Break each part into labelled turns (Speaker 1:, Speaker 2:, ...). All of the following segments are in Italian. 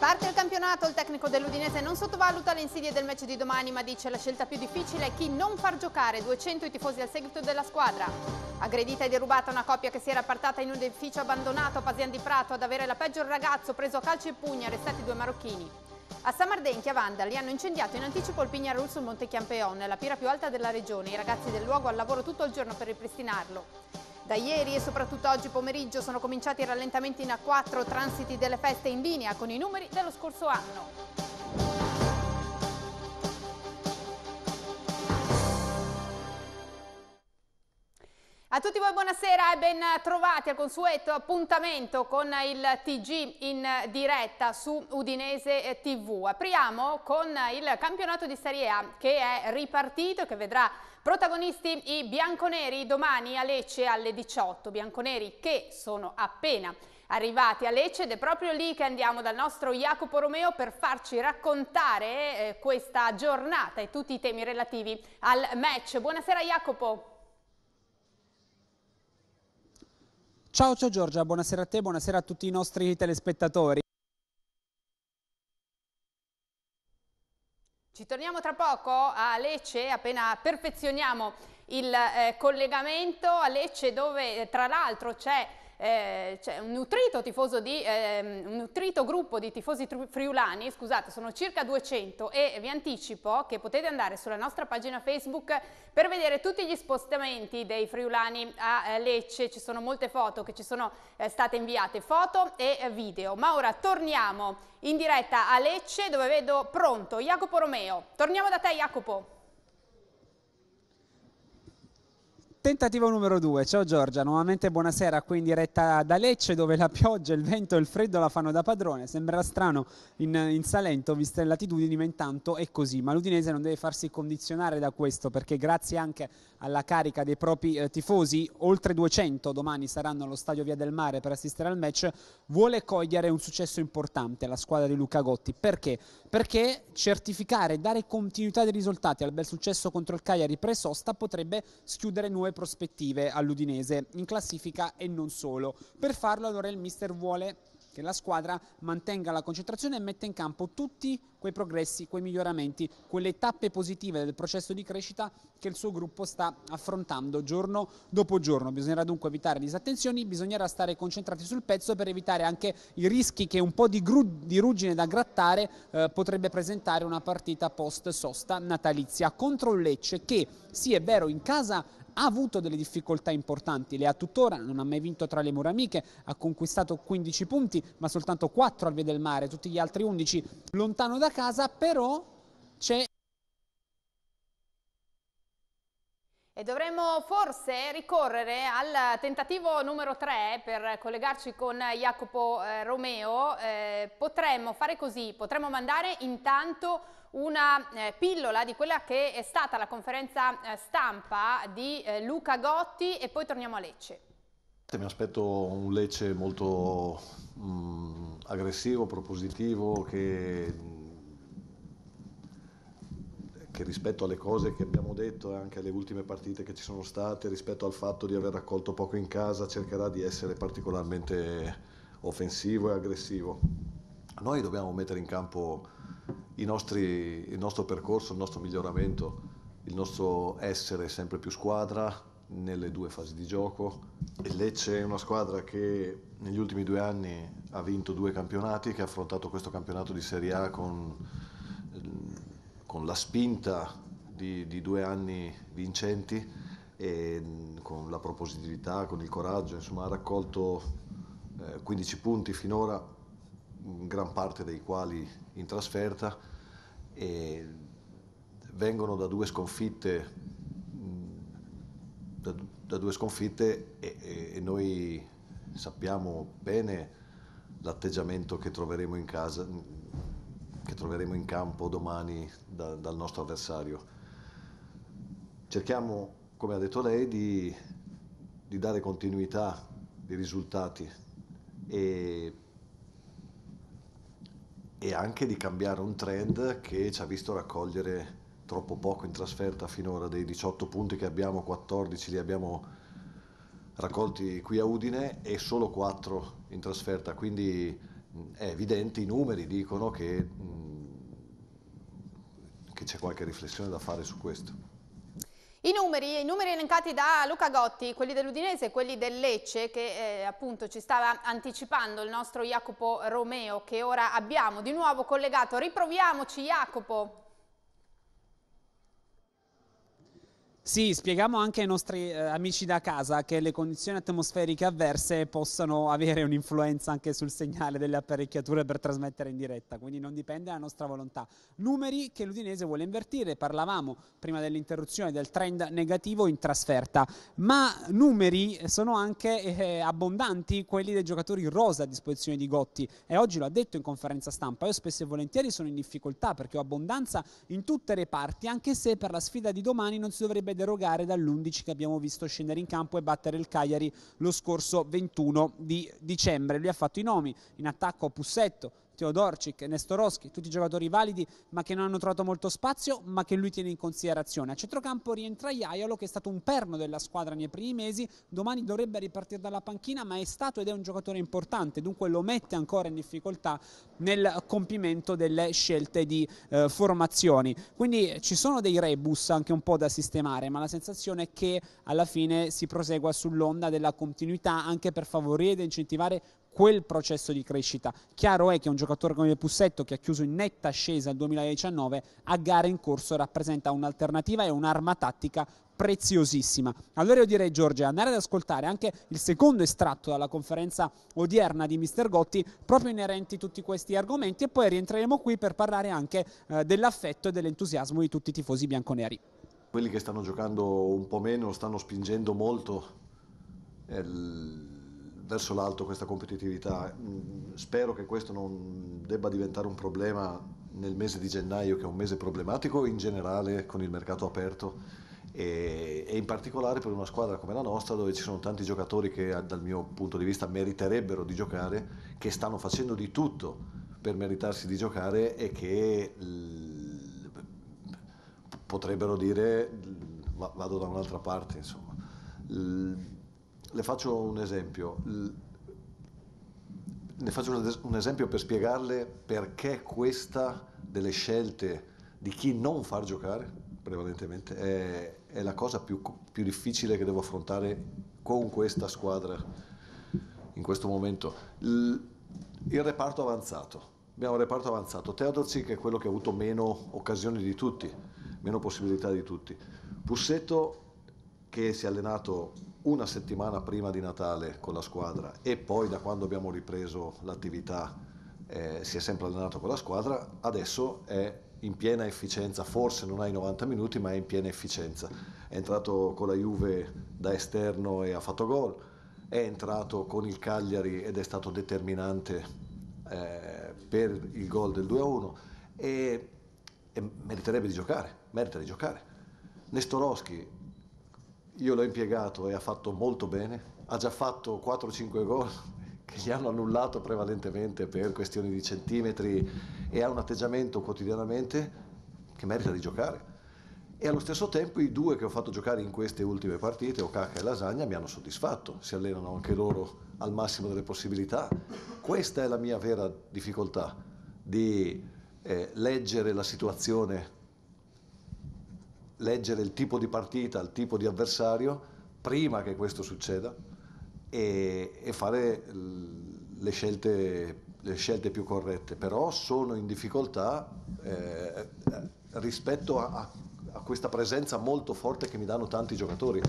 Speaker 1: Riparte il campionato, il tecnico dell'Udinese non sottovaluta le insidie del match di domani ma dice la scelta più difficile è chi non far giocare 200 i tifosi al seguito della squadra. Aggredita e derubata una coppia che si era appartata in un edificio abbandonato a Pasian di Prato ad avere la peggior il ragazzo preso a calcio e pugni arrestati due marocchini. A Samardè in Chiavanda li hanno incendiato in anticipo il Pignarul sul Monte Chiampeon, la pira più alta della regione. I ragazzi del luogo al lavoro tutto il giorno per ripristinarlo. Da ieri e soprattutto oggi pomeriggio sono cominciati i rallentamenti in A4 transiti delle feste in linea con i numeri dello scorso anno. A tutti voi buonasera e ben trovati al consueto appuntamento con il TG in diretta su Udinese TV. Apriamo con il campionato di Serie A che è ripartito e che vedrà Protagonisti i bianconeri domani a Lecce alle 18. Bianconeri che sono appena arrivati a Lecce ed è proprio lì che andiamo dal nostro Jacopo Romeo per farci raccontare eh, questa giornata e tutti i temi relativi al match. Buonasera Jacopo.
Speaker 2: Ciao ciao Giorgia, buonasera a te, buonasera a tutti i nostri telespettatori.
Speaker 1: Ci torniamo tra poco a Lecce, appena perfezioniamo il eh, collegamento a Lecce dove eh, tra l'altro c'è eh, c'è un, eh, un nutrito gruppo di tifosi friulani, scusate, sono circa 200 e vi anticipo che potete andare sulla nostra pagina Facebook per vedere tutti gli spostamenti dei friulani a eh, Lecce, ci sono molte foto che ci sono eh, state inviate, foto e eh, video. Ma ora torniamo in diretta a Lecce dove vedo pronto Jacopo Romeo. Torniamo da te Jacopo.
Speaker 2: Tentativo numero due, ciao Giorgia, nuovamente buonasera qui in diretta da Lecce dove la pioggia, il vento e il freddo la fanno da padrone, sembrerà strano in, in Salento viste le latitudini ma intanto è così, ma l'Udinese non deve farsi condizionare da questo perché grazie anche alla carica dei propri eh, tifosi, oltre 200 domani saranno allo stadio Via del Mare per assistere al match, vuole cogliere un successo importante la squadra di Luca Gotti, perché? perché certificare e dare continuità dei risultati al bel successo contro il Cagliari pre-sosta potrebbe schiudere nuove prospettive all'Udinese in classifica e non solo. Per farlo allora il mister vuole che la squadra mantenga la concentrazione e metta in campo tutti quei progressi, quei miglioramenti, quelle tappe positive del processo di crescita che il suo gruppo sta affrontando giorno dopo giorno. Bisognerà dunque evitare disattenzioni, bisognerà stare concentrati sul pezzo per evitare anche i rischi che un po' di, di ruggine da grattare eh, potrebbe presentare una partita post sosta natalizia contro Lecce che sì è vero in casa ha avuto delle difficoltà importanti, le ha tuttora, non ha mai vinto tra le mura amiche, ha conquistato 15 punti, ma soltanto 4 al Via del Mare, tutti gli altri 11 lontano da casa, però c'è
Speaker 1: E dovremmo forse ricorrere al tentativo numero 3 per collegarci con Jacopo eh, Romeo. Eh, potremmo fare così, potremmo mandare intanto una eh, pillola di quella che è stata la conferenza eh, stampa di eh, Luca Gotti e poi torniamo a Lecce.
Speaker 3: Mi aspetto un Lecce molto mh, mm, aggressivo, propositivo, che che rispetto alle cose che abbiamo detto e anche alle ultime partite che ci sono state, rispetto al fatto di aver raccolto poco in casa, cercherà di essere particolarmente offensivo e aggressivo. Noi dobbiamo mettere in campo nostri, il nostro percorso, il nostro miglioramento, il nostro essere sempre più squadra nelle due fasi di gioco. Il Lecce è una squadra che negli ultimi due anni ha vinto due campionati, che ha affrontato questo campionato di Serie A con con la spinta di, di due anni vincenti e mm, con la propositività, con il coraggio, insomma ha raccolto 15 eh, punti finora, mm, gran parte dei quali in trasferta e vengono da due sconfitte, mm, da, da due sconfitte e, e, noi sappiamo bene l'atteggiamento che troveremo in casa che troveremo in campo domani da, dal nostro avversario. Cerchiamo, come ha detto lei, di, di dare continuità di risultati e, e anche di cambiare un trend che ci ha visto raccogliere troppo poco in trasferta finora, dei 18 punti che abbiamo, 14 li abbiamo raccolti qui a Udine e solo 4 in trasferta, quindi è evidente, i numeri dicono che, mm, che c'è qualche riflessione da fare su questo.
Speaker 1: I numeri, I numeri, elencati da Luca Gotti, quelli dell'Udinese e quelli del Lecce che eh, appunto ci stava anticipando il nostro Jacopo Romeo che ora abbiamo di nuovo collegato. Riproviamoci Jacopo.
Speaker 2: Sì, spieghiamo anche ai nostri eh, amici da casa che le condizioni atmosferiche avverse possono avere un'influenza anche sul segnale delle apparecchiature per trasmettere in diretta, quindi non dipende dalla nostra volontà. Numeri che l'Udinese vuole invertire, parlavamo prima dell'interruzione del trend negativo in trasferta, ma numeri sono anche eh, abbondanti quelli dei giocatori rosa a disposizione di Gotti e oggi lo ha detto in conferenza stampa, io spesso e volentieri sono in difficoltà perché ho abbondanza in tutte le parti, anche se per la sfida di domani non si dovrebbe derogare dall'11 che abbiamo visto scendere in campo e battere il Cagliari lo scorso 21 di dicembre. Lui ha fatto i nomi in attacco Pussetto, Teodorcic, Nestorowski, tutti giocatori validi ma che non hanno trovato molto spazio ma che lui tiene in considerazione. A centrocampo rientra Iaiolo che è stato un perno della squadra nei primi mesi, domani dovrebbe ripartire dalla panchina ma è stato ed è un giocatore importante, dunque lo mette ancora in difficoltà nel compimento delle scelte di eh, formazioni. Quindi eh, ci sono dei rebus anche un po' da sistemare, ma la sensazione è che alla fine si prosegua sull'onda della continuità anche per favorire ed incentivare quel processo di crescita. Chiaro è che un giocatore come Pussetto, che ha chiuso in netta ascesa il 2019, a gare in corso rappresenta un'alternativa e un'arma tattica preziosissima. Allora io direi Giorgia andare ad ascoltare anche il secondo estratto dalla conferenza odierna di Mister Gotti proprio inerenti a tutti questi argomenti e poi rientreremo qui per parlare anche eh, dell'affetto e
Speaker 3: dell'entusiasmo di tutti i tifosi bianconeri. Quelli che stanno giocando un po' meno stanno spingendo molto il verso l'alto questa competitività. Mm, spero che questo non debba diventare un problema nel mese di gennaio, che è un mese problematico in generale con il mercato aperto e, in particolare per una squadra come la nostra dove ci sono tanti giocatori che dal mio punto di vista meriterebbero di giocare, che stanno facendo di tutto per meritarsi di giocare e che potrebbero dire vado da un'altra parte. Insomma le faccio un esempio. Le faccio un esempio per spiegarle perché questa delle scelte di chi non far giocare, prevalentemente, è, è la cosa più, più, difficile che devo affrontare con questa squadra in questo momento. il, il reparto avanzato. Abbiamo un reparto avanzato. Teodorci che è quello che ha avuto meno occasioni di tutti, meno possibilità di tutti. Pussetto che si è allenato una settimana prima di Natale con la squadra e poi da quando abbiamo ripreso l'attività eh, si è sempre allenato con la squadra, adesso è in piena efficienza, forse non ha i 90 minuti ma è in piena efficienza. È entrato con la Juve da esterno e ha fatto gol, è entrato con il Cagliari ed è stato determinante eh, per il gol del 2-1 e, e meriterebbe di giocare, merita di giocare. Nestorowski io l'ho impiegato e ha fatto molto bene. Ha già fatto 4-5 gol che gli hanno annullato prevalentemente per questioni di centimetri e ha un atteggiamento quotidianamente che merita di giocare. E allo stesso tempo i due che ho fatto giocare in queste ultime partite, Okaka e Lasagna, mi hanno soddisfatto. Si allenano anche loro al massimo delle possibilità. Questa è la mia vera difficoltà di eh, leggere la situazione leggere il tipo di partita, il tipo di avversario, prima che questo succeda e, e fare le scelte, le scelte, più corrette. Però sono in difficoltà eh, eh rispetto a, a questa presenza molto forte che mi danno tanti giocatori.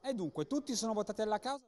Speaker 2: E dunque tutti sono votati alla causa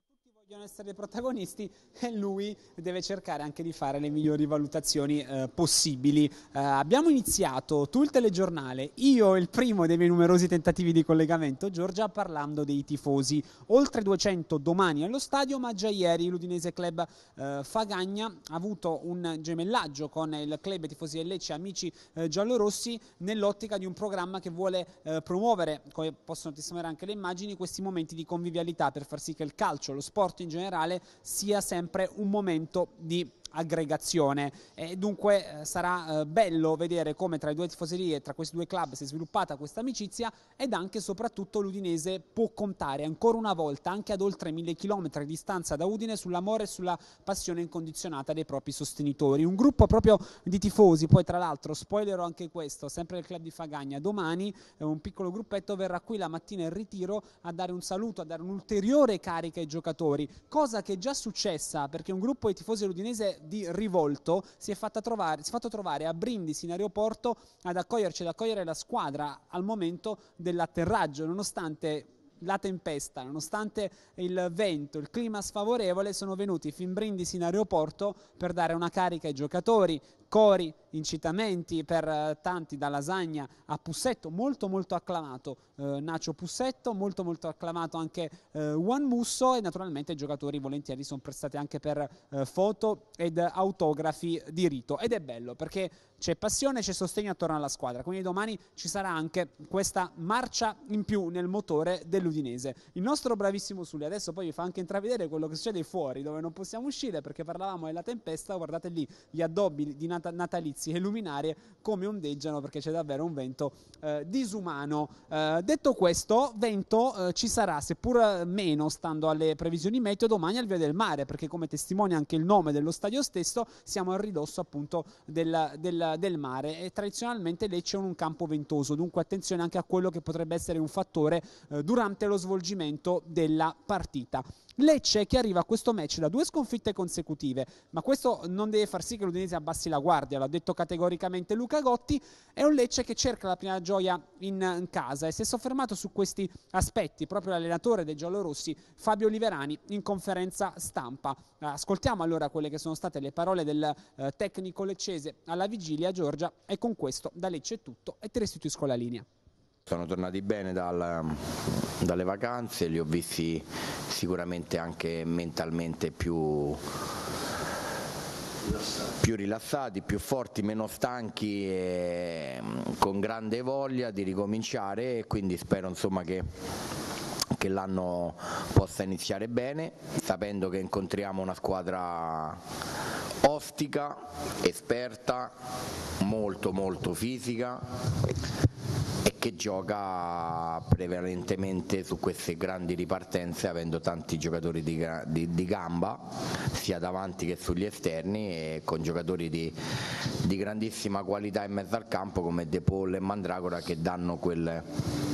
Speaker 2: vogliono essere protagonisti e lui deve cercare anche di fare le migliori valutazioni eh, possibili. Eh, abbiamo iniziato tu il telegiornale, io il primo dei miei numerosi tentativi di collegamento, Giorgia, parlando dei tifosi. Oltre 200 domani allo stadio, ma già ieri l'Udinese Club eh, Fagagna ha avuto un gemellaggio con il club tifosi del Lecce Amici eh, Giallorossi nell'ottica di un programma che vuole eh, promuovere, come possono testimoniare anche le immagini, questi momenti di convivialità per far sì che il calcio, lo sport in generale sia sempre un momento di aggregazione e dunque eh, sarà eh, bello vedere come tra le due tifoserie, tra questi due club si è sviluppata questa amicizia ed anche e soprattutto l'Udinese può contare ancora una volta anche ad oltre mille chilometri di distanza da Udine sull'amore e sulla passione incondizionata dei propri sostenitori. Un gruppo proprio di tifosi, poi tra l'altro spoilerò anche questo, sempre del club di Fagagna, domani eh, un piccolo gruppetto verrà qui la mattina in ritiro a dare un saluto, a dare un'ulteriore carica ai giocatori, cosa che è già successa perché un gruppo di tifosi dell'Udinese di rivolto si è, trovare, si è, fatto trovare a Brindisi in aeroporto ad accoglierci, ad accogliere la squadra al momento dell'atterraggio, nonostante la tempesta, nonostante il vento, il clima sfavorevole, sono venuti fin Brindisi in aeroporto per dare una carica ai giocatori, cori, incitamenti per eh, tanti, da Lasagna a Pussetto, molto molto acclamato eh, Nacio Pussetto, molto molto acclamato anche eh, Juan Musso e naturalmente i giocatori volentieri sono prestati anche per eh, foto ed autografi di rito ed è bello perché c'è passione, c'è sostegno attorno alla squadra, quindi domani ci sarà anche questa marcia in più nel motore dell'Udinese. Il nostro bravissimo Sulli adesso poi vi fa anche intravedere quello che succede fuori dove non possiamo uscire perché parlavamo della tempesta, guardate lì gli addobbi di Natale natalizie e luminarie come ondeggiano perché c'è davvero un vento eh, disumano. Eh, detto questo, vento eh, ci sarà, seppur meno stando alle previsioni meteo, domani al Via del Mare, perché come testimonia anche il nome dello stadio stesso, siamo al ridosso appunto del, del, del mare e tradizionalmente Lecce è un campo ventoso, dunque attenzione anche a quello che potrebbe essere un fattore eh, durante lo svolgimento della partita. Lecce che arriva a questo match da due sconfitte consecutive, ma questo non deve far sì che l'Udinese abbassi la guardia guardia, l'ha detto categoricamente Luca Gotti, è un Lecce che cerca la prima gioia in casa e si è soffermato su questi aspetti proprio l'allenatore dei giallorossi Fabio Oliverani in conferenza stampa. Ascoltiamo allora quelle che sono state le parole del eh, tecnico leccese alla vigilia Giorgia e con questo da Lecce è tutto
Speaker 4: e ti restituisco la linea. Sono tornati bene dal, dalle vacanze, li ho visti sicuramente anche mentalmente più più rilassati, più forti, meno stanchi e mm, con grande voglia di ricominciare e quindi spero insomma, che, che l'anno possa iniziare bene, sapendo che incontriamo una squadra ostica, esperta, molto molto fisica che gioca prevalentemente su queste grandi ripartenze avendo tanti giocatori di, di, di gamba sia davanti che sugli esterni e con giocatori di, di, grandissima qualità in mezzo al campo come De Paul e Mandragora che danno quel,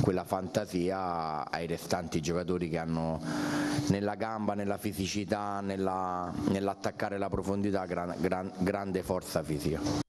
Speaker 4: quella fantasia ai restanti giocatori che hanno nella gamba, nella fisicità, nella, nell'attaccare la profondità gran, gran, grande forza fisica.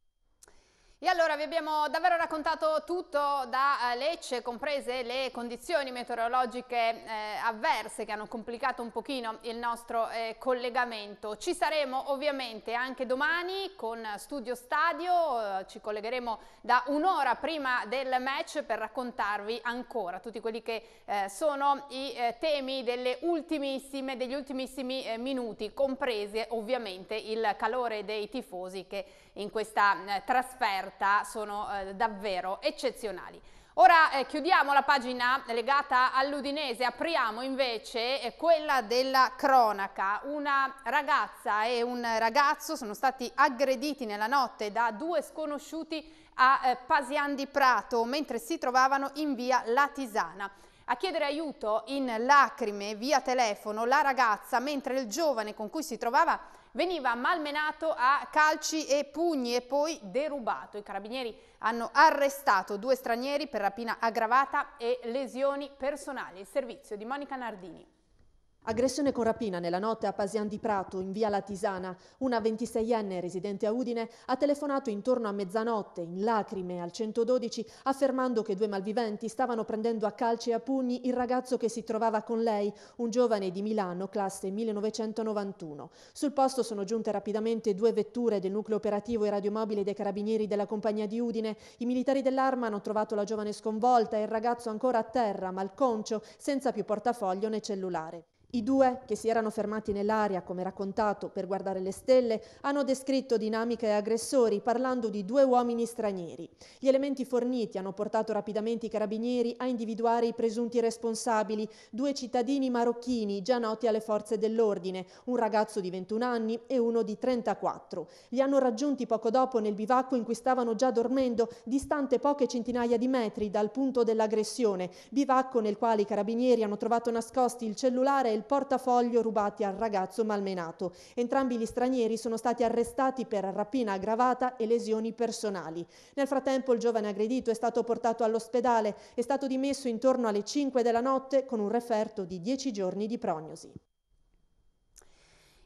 Speaker 1: E allora vi abbiamo davvero raccontato tutto da eh, Lecce, comprese le condizioni meteorologiche eh, avverse che hanno complicato un pochino il nostro eh, collegamento. Ci saremo ovviamente anche domani con Studio Stadio, eh, ci collegheremo da un'ora prima del match per raccontarvi ancora tutti quelli che eh, sono i eh, temi degli ultimissimi minuti, comprese ovviamente il calore dei tifosi che in questa eh, trasferta sono eh, davvero eccezionali. Ora eh, chiudiamo la pagina legata all'Udinese, apriamo invece eh, quella della cronaca. Una ragazza e un ragazzo sono stati aggrediti nella notte da due sconosciuti a eh, Pasian di Prato mentre si trovavano in via Latisana. A chiedere aiuto in lacrime via telefono la ragazza mentre il giovane con cui si trovava veniva malmenato a calci e pugni e poi derubato. I carabinieri hanno arrestato due stranieri per rapina aggravata e lesioni personali. Il servizio di Monica Nardini.
Speaker 5: Aggressione con rapina nella notte a Pasian di Prato, in via La Tisana. Una 26enne residente a Udine ha telefonato intorno a mezzanotte, in lacrime, al 112, affermando che due malviventi stavano prendendo a calci e a pugni il ragazzo che si trovava con lei, un giovane di Milano, classe 1991. Sul posto sono giunte rapidamente due vetture del nucleo operativo e radiomobile dei carabinieri della compagnia di Udine. I militari dell'arma hanno trovato la giovane sconvolta e il ragazzo ancora a terra, malconcio, senza più portafoglio né cellulare. I due, che si erano fermati nell'aria, come raccontato, per guardare le stelle, hanno descritto dinamiche e aggressori parlando di due uomini stranieri. Gli elementi forniti hanno portato rapidamente i carabinieri a individuare i presunti responsabili, due cittadini marocchini già noti alle forze dell'ordine, un ragazzo di 21 anni e uno di 34. Li hanno raggiunti poco dopo nel bivacco in cui stavano già dormendo, distante poche centinaia di metri dal punto dell'aggressione, bivacco nel quale i carabinieri hanno trovato nascosti il cellulare e il portafoglio rubati al ragazzo malmenato. Entrambi gli stranieri sono stati arrestati per rapina aggravata e lesioni personali. Nel frattempo il giovane aggredito è stato portato all'ospedale, è stato dimesso intorno alle 5 della notte con un referto di 10 giorni di prognosi.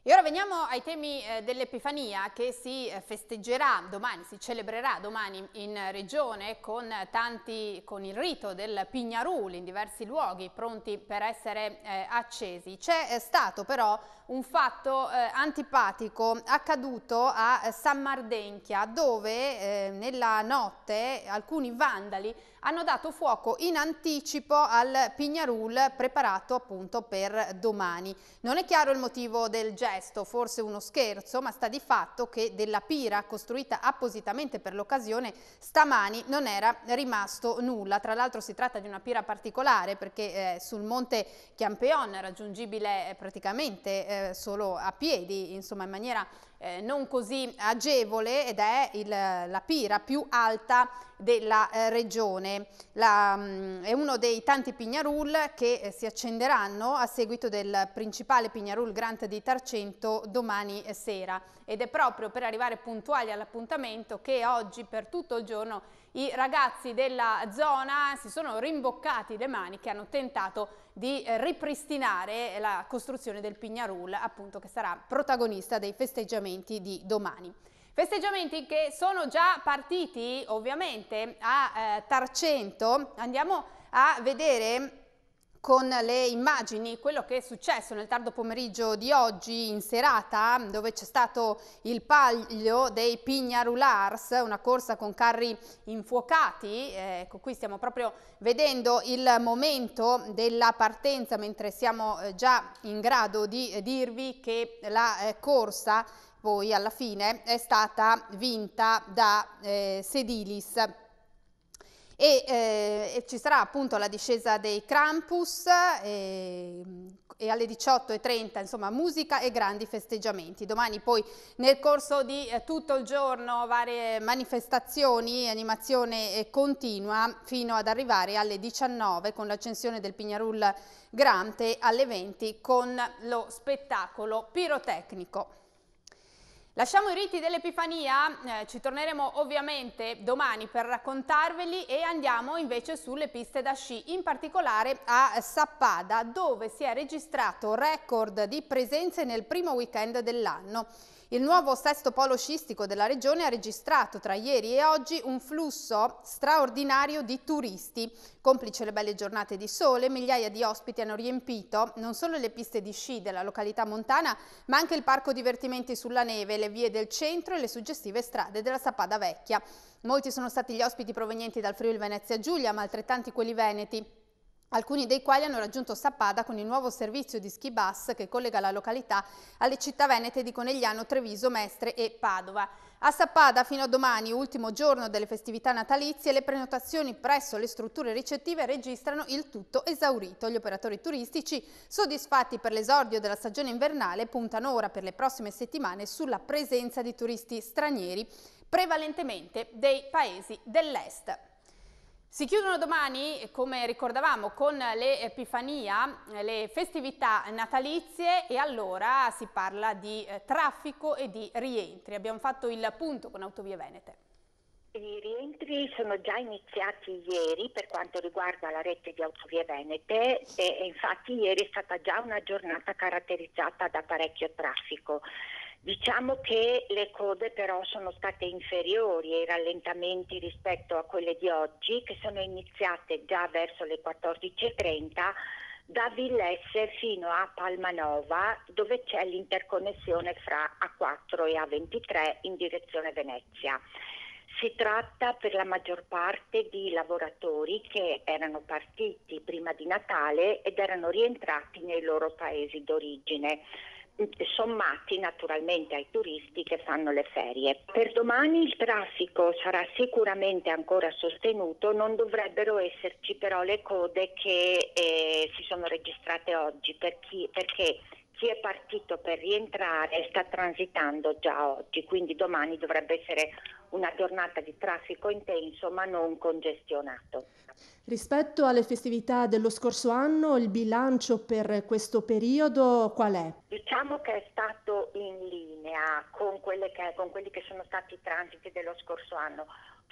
Speaker 1: E ora veniamo ai temi eh, dell'Epifania che si eh, festeggerà domani, si celebrerà domani in regione con, tanti, con il rito del Pignarul in diversi luoghi pronti per essere eh, accesi. C'è eh, stato però un fatto antipatico accaduto a San Mardenchia dove nella notte alcuni vandali hanno dato fuoco in anticipo al Pignarul preparato appunto per domani. Non è chiaro il motivo del gesto, forse uno scherzo, ma sta di fatto che della pira costruita appositamente per l'occasione stamani non era rimasto nulla. Tra l'altro si tratta di una pira particolare perché eh, sul monte Chiampeon raggiungibile eh, praticamente eh, solo a piedi, insomma in maniera eh, non così agevole ed è il, la pira più alta della eh, regione. La, mh, mm, è uno dei tanti pignarul che eh, si accenderanno a seguito del principale pignarul grant di Tarcento domani eh, sera ed è proprio per arrivare puntuali all'appuntamento che oggi per tutto il giorno i ragazzi della zona si sono rimboccati le maniche, hanno tentato di eh, ripristinare la costruzione del Pignarul, appunto che sarà protagonista dei festeggiamenti di domani. Festeggiamenti che sono già partiti ovviamente a eh, Tarcento, andiamo a vedere con le immagini, quello che è successo nel tardo pomeriggio di oggi in serata dove c'è stato il paglio dei Pignarulars, una corsa con carri infuocati, ecco qui stiamo proprio vedendo il momento della partenza mentre siamo eh, già in grado di eh, dirvi che la eh, corsa poi alla fine è stata vinta da eh, Sedilis e, eh, ci sarà appunto la discesa dei Krampus e, ehm, e alle 18.30 insomma musica e grandi festeggiamenti. Domani poi nel corso di eh, tutto il giorno varie manifestazioni, animazione continua fino ad arrivare alle 19 con l'accensione del Pignarul Grante alle 20 con lo spettacolo pirotecnico. Lasciamo i riti dell'Epifania, eh, ci torneremo ovviamente domani per raccontarveli e andiamo invece sulle piste da sci, in particolare a Sappada dove si è registrato record di presenze nel primo weekend dell'anno. Il nuovo sesto polo sciistico della regione ha registrato tra ieri e oggi un flusso straordinario di turisti. Complice le belle giornate di sole, migliaia di ospiti hanno riempito non solo le piste di sci della località montana, ma anche il parco divertimenti sulla neve, le vie del centro e le suggestive strade della Sappada Vecchia. Molti sono stati gli ospiti provenienti dal Friuli Venezia Giulia, ma altrettanti quelli veneti alcuni dei quali hanno raggiunto Sappada con il nuovo servizio di ski bus che collega la località alle città venete di Conegliano, Treviso, Mestre e Padova. A Sappada fino a domani, ultimo giorno delle festività natalizie, le prenotazioni presso le strutture ricettive registrano il tutto esaurito. Gli operatori turistici, soddisfatti per l'esordio della stagione invernale, puntano ora per le prossime settimane sulla presenza di turisti stranieri, prevalentemente dei paesi dell'est. Si chiudono domani, come ricordavamo, con l'Epifania, le festività natalizie e allora si parla di eh, traffico e di rientri. Abbiamo fatto il punto con Autovie Venete.
Speaker 6: I rientri sono già iniziati ieri per quanto riguarda la rete di autovie venete e infatti ieri è stata già una giornata caratterizzata da parecchio traffico. Diciamo che le code però sono state inferiori ai rallentamenti rispetto a quelle di oggi che sono iniziate già verso le 14.30 da Villesse fino a Palmanova dove c'è l'interconnessione fra A4 e A23 in direzione Venezia. Si tratta per la maggior parte di lavoratori che erano partiti prima di Natale ed erano rientrati nei loro paesi d'origine sommati naturalmente ai turisti che fanno le ferie. Per domani il traffico sarà sicuramente ancora sostenuto, non dovrebbero esserci però le code che eh, si sono registrate oggi per chi, perché chi è partito per rientrare sta transitando già oggi, quindi domani dovrebbe essere una giornata di traffico intenso ma non congestionato.
Speaker 5: Rispetto alle festività dello scorso anno, il bilancio per questo periodo qual è?
Speaker 6: Diciamo che è stato in linea con, che, con quelli che sono stati i transiti dello scorso anno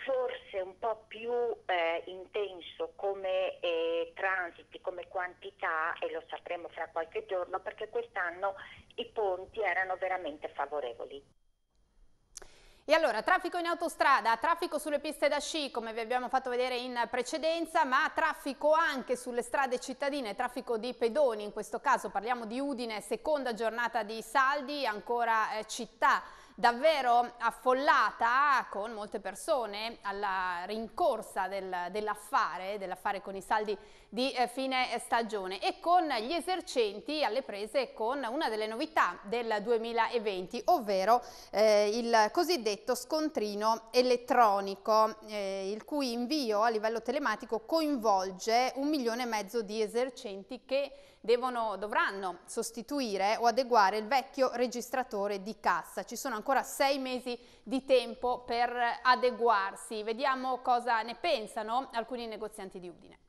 Speaker 6: forse un po' più eh, intenso come eh, transiti, come quantità, e lo sapremo fra qualche giorno, perché quest'anno i ponti erano veramente favorevoli.
Speaker 1: E allora, traffico in autostrada, traffico sulle piste da sci, come vi abbiamo fatto vedere in precedenza, ma traffico anche sulle strade cittadine, traffico di pedoni, in questo caso parliamo di Udine, seconda giornata di saldi, ancora eh, città davvero affollata con molte persone alla rincorsa del, dell'affare, dell'affare con i saldi di eh, fine stagione e con gli esercenti alle prese con una delle novità del 2020, ovvero eh, il cosiddetto scontrino elettronico, eh, il cui invio a livello telematico coinvolge un milione e mezzo di esercenti che devono, dovranno sostituire o adeguare il vecchio registratore di cassa. Ci sono ancora sei mesi di tempo per adeguarsi. Vediamo cosa ne pensano alcuni negozianti di Udine.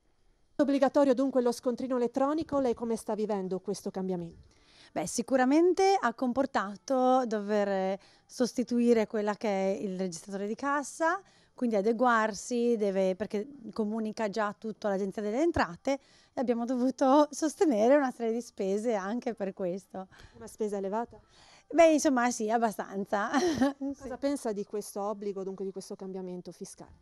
Speaker 5: Obbligatorio dunque lo scontrino elettronico, lei come sta vivendo questo cambiamento? Beh, sicuramente ha comportato dover sostituire quella che è il registratore di cassa quindi adeguarsi, deve, perché comunica già tutto all'Agenzia delle Entrate e abbiamo dovuto sostenere una serie di spese anche per questo. Una spesa elevata? Beh, insomma, sì, abbastanza. Cosa sì. pensa di questo obbligo, dunque di questo cambiamento fiscale?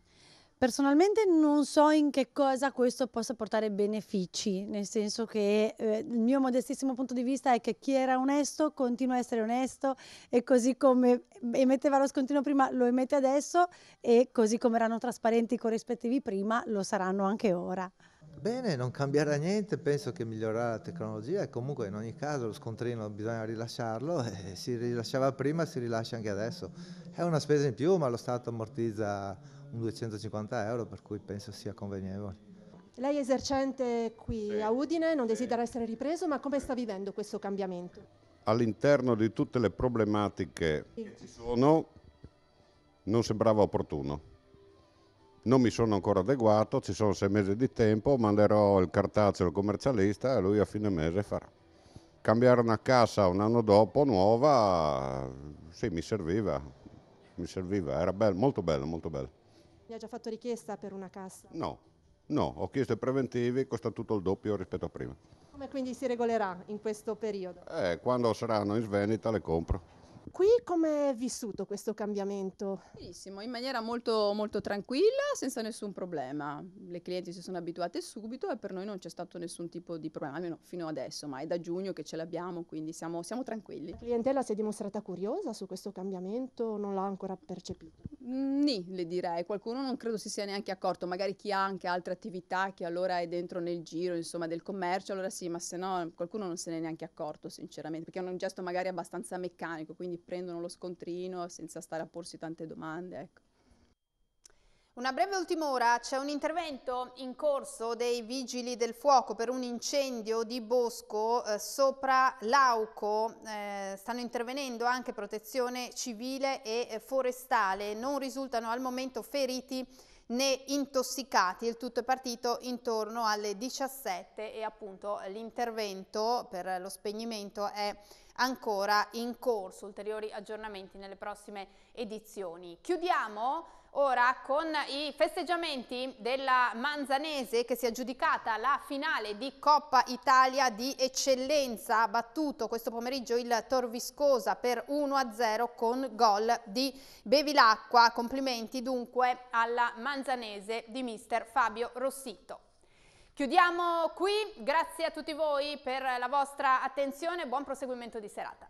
Speaker 5: Personalmente non so in che cosa questo possa portare benefici, nel senso che eh, il mio modestissimo punto di vista è che chi era onesto continua a essere onesto e così come emetteva lo scontino prima lo emette adesso e così come erano trasparenti i corrispettivi prima lo saranno anche ora.
Speaker 3: Bene, non cambierà niente, penso che migliorerà la tecnologia e comunque in ogni caso lo scontrino bisogna rilasciarlo e si rilasciava prima, si rilascia anche adesso. È una spesa in più ma lo Stato ammortizza un 250 euro, per cui penso sia convenevole.
Speaker 5: Lei è esercente qui sì. a Udine, non sì. desidera essere ripreso, ma come sta vivendo questo cambiamento?
Speaker 3: All'interno di tutte le problematiche sì. che ci sono, non sembrava opportuno. Non mi sono ancora adeguato, ci sono sei mesi di tempo, manderò il cartaceo al commercialista e lui a fine mese farà. Cambiare una cassa un anno dopo, nuova, sì, mi serviva, mi serviva, era bello, molto bello, molto bello.
Speaker 5: Ne ha già fatto richiesta per una cassa? No,
Speaker 3: no, ho chiesto i preventive, costa tutto il doppio rispetto a prima.
Speaker 5: Come quindi si
Speaker 1: regolerà in questo periodo?
Speaker 3: Eh, quando saranno in Svenita le compro.
Speaker 1: Qui come è vissuto questo cambiamento? Benissimo, in maniera molto, molto tranquilla, senza nessun problema. Le clienti si sono abituate subito e per noi non c'è stato nessun tipo di problema, almeno fino adesso, ma è da giugno che ce l'abbiamo, quindi siamo, siamo tranquilli. La
Speaker 5: clientela si è dimostrata curiosa su questo cambiamento o non l'ha ancora percepito?
Speaker 1: Ni, le direi. Qualcuno non credo si sia neanche accorto, magari chi ha anche altre attività, che allora è dentro nel giro, insomma, del commercio, allora sì, ma se no mhmm, qualcuno non se ne è neanche accorto, sinceramente, perché è un gesto magari abbastanza meccanico, quindi prendono lo scontrino senza stare a porsi tante domande, ecco. Una breve ultima ora, c'è un intervento in corso dei vigili del fuoco per un incendio di bosco eh, sopra Lauco, eh, stanno intervenendo anche protezione civile e eh, forestale, non risultano al momento feriti né intossicati, il tutto è partito intorno alle 17 e appunto l'intervento per lo spegnimento è ancora in corso, ulteriori aggiornamenti nelle prossime edizioni. Chiudiamo Ora con i festeggiamenti della Manzanese che si è aggiudicata la finale di Coppa Italia di eccellenza ha battuto questo pomeriggio il Torviscosa per 1-0 con gol di Bevilacqua. Complimenti dunque alla Manzanese di mister Fabio Rossito. Chiudiamo qui, grazie a tutti voi per la vostra attenzione, e buon proseguimento di serata.